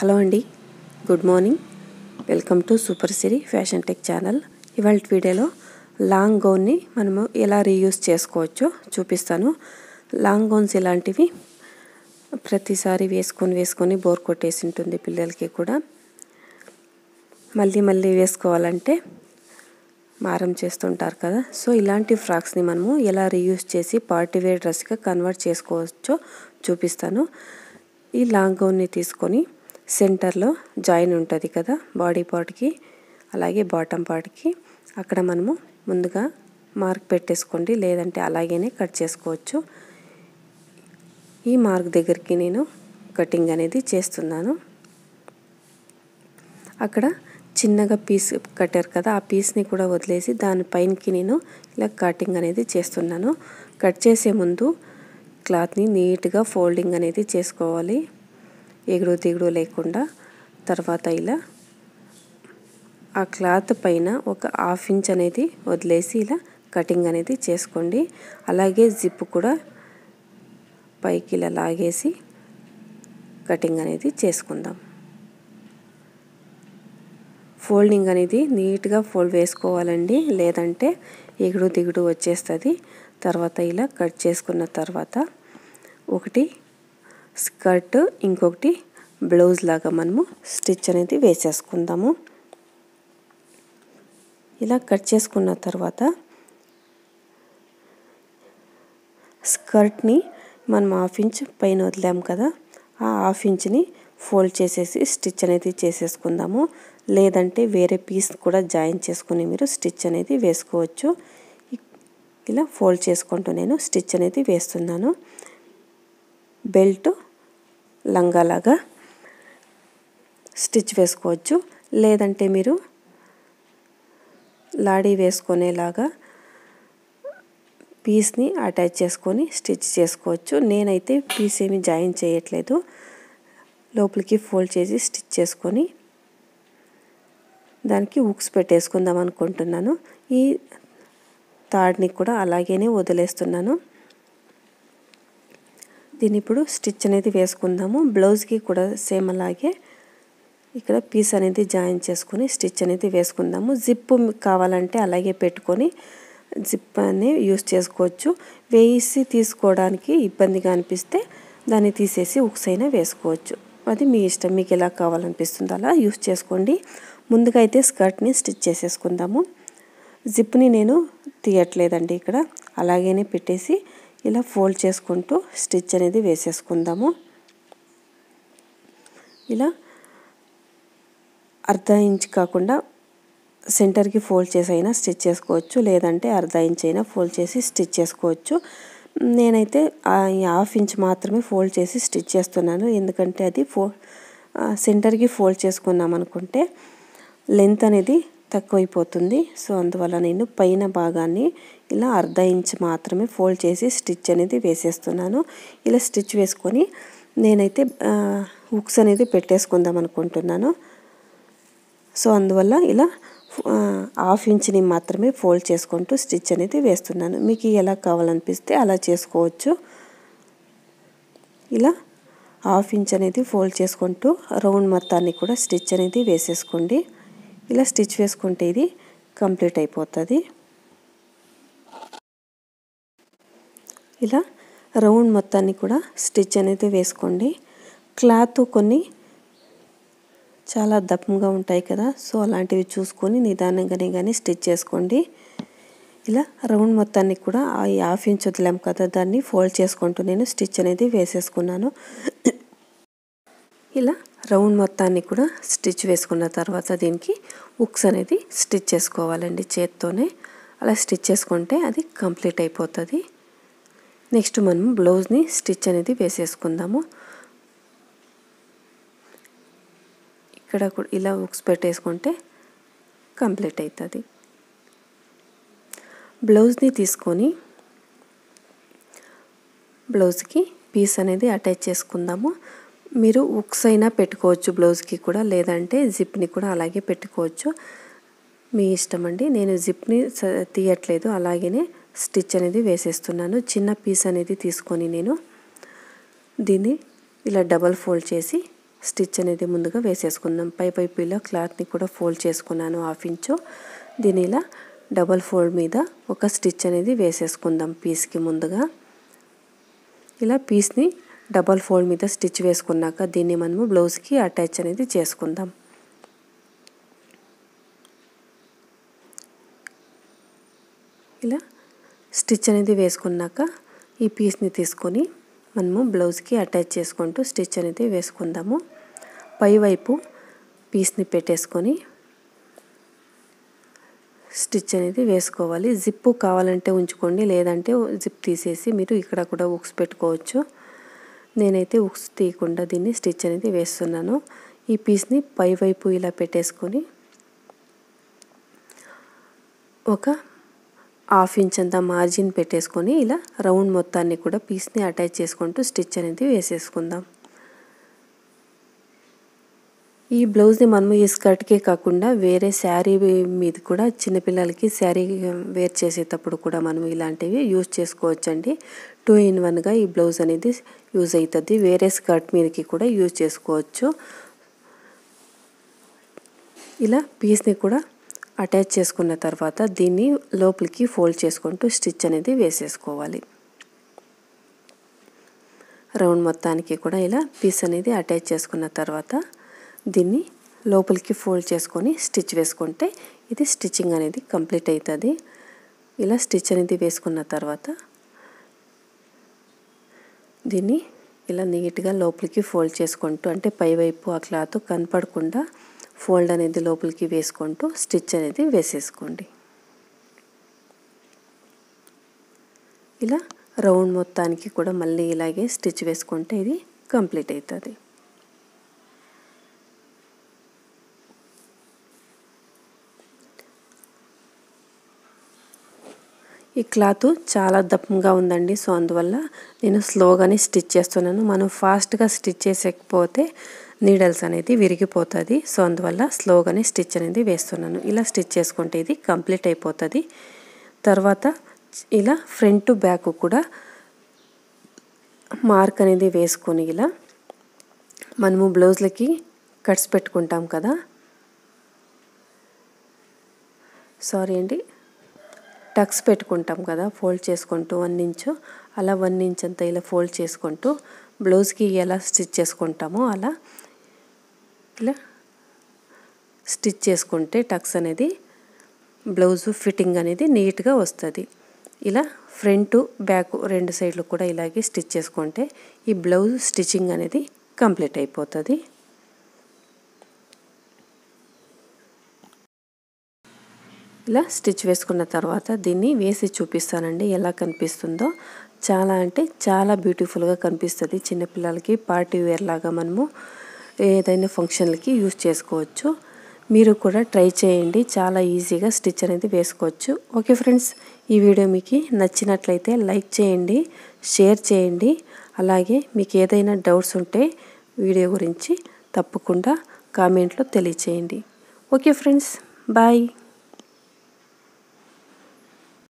hello అండి good morning welcome to super Siri fashion tech channel ఇవాళ వీడియోలో లాంగ్ గౌన్ని మనము ఎలా రీయూస్ చేసుకోవచ్చో చూపిస్తాను లాంగ్ గౌన్స్ ఇలాంటివి ప్రతిసారి వేసుకొని వేసుకొని బోర్ కొట్టేసి ఉంటుంది పిల్లలకి కూడా మళ్ళీ మళ్ళీ వేసుకోవాలంటే మారం చేస్తుంటారు కదా సో ఇలాంటి ఫ్రాక్స్ని మనము ఎలా రీయూస్ చేసి పార్టీవేర్ డ్రెస్గా కన్వర్ట్ చేసుకోవచ్చో చూపిస్తాను ఈ లాంగ్ గౌన్ని తీసుకొని సెంటర్లో జాయిన్ ఉంటుంది కదా బాడీ పార్ట్కి అలాగే బాటమ్ పార్ట్కి అక్కడ మనము ముందుగా మార్క్ పెట్టేసుకోండి లేదంటే అలాగేనే కట్ చేసుకోవచ్చు ఈ మార్క్ దగ్గరికి నేను కటింగ్ అనేది చేస్తున్నాను అక్కడ చిన్నగా పీస్ కట్టారు కదా ఆ పీస్ని కూడా వదిలేసి దాని పైనకి నేను ఇలా కటింగ్ అనేది చేస్తున్నాను కట్ చేసే ముందు క్లాత్ని నీట్గా ఫోల్డింగ్ అనేది చేసుకోవాలి ఎగుడు దిగుడు లేకుండా తర్వాత ఇలా ఆ క్లాత్ పైన ఒక హాఫ్ ఇంచ్ అనేది వదిలేసి ఇలా కటింగ్ అనేది చేసుకోండి అలాగే జిప్ కూడా పైకి ఇలా లాగేసి కటింగ్ అనేది చేసుకుందాం ఫోల్డింగ్ అనేది నీట్గా ఫోల్డ్ వేసుకోవాలండి లేదంటే ఎగుడు దిగుడు వచ్చేస్తుంది తర్వాత ఇలా కట్ చేసుకున్న తర్వాత ఒకటి స్కర్ట్ ఇంకొకటి బ్లౌజ్ లాగా మనము స్టిచ్ అనేది వేసేసుకుందాము ఇలా కట్ చేసుకున్న తర్వాత స్కర్ట్ని మనం హాఫ్ ఇంచ్ పైన వదిలాము కదా ఆ హాఫ్ ఇంచ్ని ఫోల్డ్ చేసేసి స్టిచ్ అనేది చేసేసుకుందాము లేదంటే వేరే పీస్ కూడా జాయిన్ చేసుకుని మీరు స్టిచ్ అనేది వేసుకోవచ్చు ఇలా ఫోల్డ్ చేసుకుంటూ నేను స్టిచ్ అనేది వేస్తున్నాను బెల్ట్ లంగాలాగా స్టిచ్ వేసుకోవచ్చు లేదంటే మీరు లాడీ వేసుకునేలాగా పీస్ని అటాచ్ చేసుకొని స్టిచ్ చేసుకోవచ్చు నేనైతే పీస్ ఏమి జాయిన్ చేయట్లేదు లోపలికి ఫోల్డ్ చేసి స్టిచ్ చేసుకొని దానికి ఉక్స్ పెట్టేసుకుందాం అనుకుంటున్నాను ఈ థాడ్ని కూడా అలాగేనే వదిలేస్తున్నాను దీన్ని ఇప్పుడు స్టిచ్ అనేది వేసుకుందాము బ్లౌజ్కి కూడా సేమ్ అలాగే ఇక్కడ పీస్ అనేది జాయిన్ చేసుకొని స్టిచ్ అనేది వేసుకుందాము జిప్ కావాలంటే అలాగే పెట్టుకొని జిప్ అని యూస్ చేసుకోవచ్చు వేసి తీసుకోవడానికి ఇబ్బందిగా అనిపిస్తే దాన్ని తీసేసి ఉక్సైనా వేసుకోవచ్చు అది మీ ఇష్టం మీకు ఎలా కావాలనిపిస్తుందో అలా యూస్ చేసుకోండి ముందుగా అయితే స్కర్ట్ని స్టిచ్ చేసేసుకుందాము జిప్ని నేను తీయట్లేదండి ఇక్కడ అలాగే పెట్టేసి ఇలా ఫోల్డ్ చేసుకుంటూ స్టిచ్ అనేది వేసేసుకుందాము ఇలా అర్ధ ఇంచ్ కాకుండా సెంటర్కి ఫోల్డ్ చేసి అయినా స్టిచ్ చేసుకోవచ్చు లేదంటే అర్ధ ఇంచ్ అయినా ఫోల్డ్ చేసి స్టిచ్ చేసుకోవచ్చు నేనైతే హాఫ్ ఇంచ్ మాత్రమే ఫోల్డ్ చేసి స్టిచ్ చేస్తున్నాను ఎందుకంటే అది ఫో సెంటర్కి ఫోల్డ్ చేసుకున్నాం అనుకుంటే లెంత్ అనేది తక్కువైపోతుంది సో అందువల్ల నేను పైన భాగాన్ని ఇలా అర్ధ ఇంచ్ మాత్రమే ఫోల్డ్ చేసి స్టిచ్ అనేది వేసేస్తున్నాను ఇలా స్టిచ్ వేసుకొని నేనైతే హుక్స్ అనేది పెట్టేసుకుందాం అనుకుంటున్నాను సో అందువల్ల ఇలా హాఫ్ ఇంచ్ని మాత్రమే ఫోల్డ్ చేసుకుంటూ స్టిచ్ అనేది వేస్తున్నాను మీకు ఎలా కావాలనిపిస్తే అలా చేసుకోవచ్చు ఇలా హాఫ్ ఇంచ్ అనేది ఫోల్డ్ చేసుకుంటూ రౌండ్ మొత్తాన్ని కూడా స్టిచ్ అనేది వేసేసుకోండి ఇలా స్టిచ్ వేసుకుంటే ఇది కంప్లీట్ అయిపోతుంది ఇలా రౌండ్ మొత్తాన్ని కూడా స్టిచ్ అనేది వేసుకోండి క్లాత్ కొన్ని చాలా దప్పంగా ఉంటాయి కదా సో అలాంటివి చూసుకొని నిదానంగానే కానీ స్టిచ్ చేసుకోండి ఇలా రౌండ్ మొత్తాన్ని కూడా ఆ హాఫ్ ఇంచ్ వదిలాం కదా దాన్ని ఫోల్డ్ చేసుకుంటూ నేను స్టిచ్ అనేది వేసేసుకున్నాను ఇలా రౌండ్ మొత్తాన్ని కూడా స్టిచ్ వేసుకున్న తర్వాత దీనికి ఉక్స్ అనేది స్టిచ్ చేసుకోవాలండి చేత్తోనే అలా స్టిచ్ చేసుకుంటే అది కంప్లీట్ అయిపోతుంది నెక్స్ట్ మనం బ్లౌజ్ని స్టిచ్ అనేది వేసేసుకుందాము ఇక్కడ కూడా ఇలా ఉక్స్ పెట్టేసుకుంటే కంప్లీట్ అవుతుంది బ్లౌజ్ని తీసుకొని బ్లౌజ్కి పీస్ అనేది అటాచ్ చేసుకుందాము మీరు ఉక్స్ అయినా పెట్టుకోవచ్చు బ్లౌజ్కి కూడా లేదంటే జిప్ని కూడా అలాగే పెట్టుకోవచ్చు మీ ఇష్టం అండి నేను జిప్ని తీయట్లేదు అలాగే స్టిచ్ అనేది వేసేస్తున్నాను చిన్న పీస్ అనేది తీసుకొని నేను దీన్ని ఇలా డబల్ ఫోల్డ్ చేసి స్టిచ్ అనేది ముందుగా వేసేసుకుందాం పై పైపులో క్లాత్ని కూడా ఫోల్డ్ చేసుకున్నాను హాఫ్ ఇంచు దీని ఇలా డబల్ ఫోల్డ్ మీద ఒక స్టిచ్ అనేది వేసేసుకుందాం పీస్కి ముందుగా ఇలా పీస్ని డబల్ ఫోల్డ్ మీద స్టిచ్ వేసుకున్నాక దీన్ని మనము బ్లౌజ్కి అటాచ్ అనేది చేసుకుందాం ఇలా స్టిచ్ అనేది వేసుకున్నాక ఈ పీస్ని తీసుకొని మనము బ్లౌజ్కి అటాచ్ చేసుకుంటూ స్టిచ్ అనేది వేసుకుందాము పైవైపు పీస్ని పెట్టేసుకొని స్టిచ్ అనేది వేసుకోవాలి జిప్పు కావాలంటే ఉంచుకోండి లేదంటే జిప్ తీసేసి మీరు ఇక్కడ కూడా ఉక్స్ పెట్టుకోవచ్చు నేనైతే ఉక్స్ తీయకుండా దీన్ని స్టిచ్ అనేది వేస్తున్నాను ఈ పీస్ని పైవైపు ఇలా పెట్టేసుకొని ఒక హాఫ్ ఇంచ్ అంత మార్జిన్ పెట్టేసుకొని ఇలా రౌండ్ మొత్తాన్ని కూడా పీస్ని అటాచ్ చేసుకుంటూ స్టిచ్ అనేది వేసేసుకుందాం ఈ బ్లౌజ్ని మనము ఈ స్కర్ట్కే కాకుండా వేరే శారీ మీద కూడా చిన్నపిల్లలకి శారీ వేర్ చేసేటప్పుడు కూడా మనం ఇలాంటివి యూజ్ చేసుకోవచ్చండి టూ ఇన్ వన్గా ఈ బ్లౌజ్ అనేది యూజ్ అవుతుంది వేరే స్కర్ట్ మీదకి కూడా యూజ్ చేసుకోవచ్చు ఇలా పీస్ని కూడా అటాచ్ చేసుకున్న తర్వాత దీన్ని లోపలికి ఫోల్డ్ చేసుకుంటూ స్టిచ్ అనేది వేసేసుకోవాలి రౌండ్ మొత్తానికి కూడా ఇలా పీస్ అనేది అటాచ్ చేసుకున్న తర్వాత దీన్ని లోపలికి ఫోల్డ్ చేసుకొని స్టిచ్ వేసుకుంటే ఇది స్టిచ్చింగ్ అనేది కంప్లీట్ అవుతుంది ఇలా స్టిచ్ అనేది వేసుకున్న తర్వాత దీన్ని ఇలా నీట్గా లోపలికి ఫోల్డ్ చేసుకుంటూ అంటే పైవైపు ఆ క్లాత్ కనపడకుండా ఫోల్డ్ అనేది లోపలికి వేసుకుంటూ స్టిచ్ అనేది వేసేసుకోండి ఇలా రౌండ్ మొత్తానికి కూడా మళ్ళీ ఇలాగే స్టిచ్ వేసుకుంటే ఇది కంప్లీట్ అవుతుంది ఈ క్లాత్ చాలా దప్పంగా ఉందండి సో అందువల్ల నేను స్లోగానే స్టిచ్ చేస్తున్నాను మనం ఫాస్ట్గా స్టిచ్ చేసకపోతే నీడల్స్ అనేది విరిగిపోతుంది సో అందువల్ల స్లోగానే స్టిచ్ అనేది వేస్తున్నాను ఇలా స్టిచ్ చేసుకుంటే ఇది కంప్లీట్ అయిపోతుంది తర్వాత ఇలా ఫ్రంట్ టు బ్యాక్ కూడా మార్క్ అనేది వేసుకొని ఇలా మనము బ్లౌజ్లకి కట్స్ పెట్టుకుంటాం కదా సారీ అండి టక్స్ పెట్టుకుంటాం కదా ఫోల్డ్ చేసుకుంటూ వన్ ఇంచు అలా వన్ ఇంచ్ అంతా ఇలా ఫోల్డ్ చేసుకుంటూ బ్లౌజ్కి ఎలా స్టిచ్ చేసుకుంటామో అలా ఇలా స్టిచ్ చేసుకుంటే టక్స్ అనేది బ్లౌజ్ ఫిట్టింగ్ అనేది నీట్గా వస్తుంది ఇలా ఫ్రంట్ బ్యాక్ రెండు సైడ్లు కూడా ఇలాగే స్టిచ్ చేసుకుంటే ఈ బ్లౌజ్ స్టిచ్చింగ్ అనేది కంప్లీట్ అయిపోతుంది ఇలా స్టిచ్ వేసుకున్న తర్వాత దీన్ని వేసి చూపిస్తానండి ఎలా కనిపిస్తుందో చాలా అంటే చాలా బ్యూటిఫుల్గా కనిపిస్తుంది చిన్నపిల్లలకి పార్టీ వేర్ లాగా మనము ఏదైనా ఫంక్షన్లకి యూజ్ చేసుకోవచ్చు మీరు కూడా ట్రై చేయండి చాలా ఈజీగా స్టిచ్ అనేది వేసుకోవచ్చు ఓకే ఫ్రెండ్స్ ఈ వీడియో మీకు నచ్చినట్లయితే లైక్ చేయండి షేర్ చేయండి అలాగే మీకు ఏదైనా డౌట్స్ ఉంటే వీడియో గురించి తప్పకుండా కామెంట్లో తెలియచేయండి ఓకే ఫ్రెండ్స్ బాయ్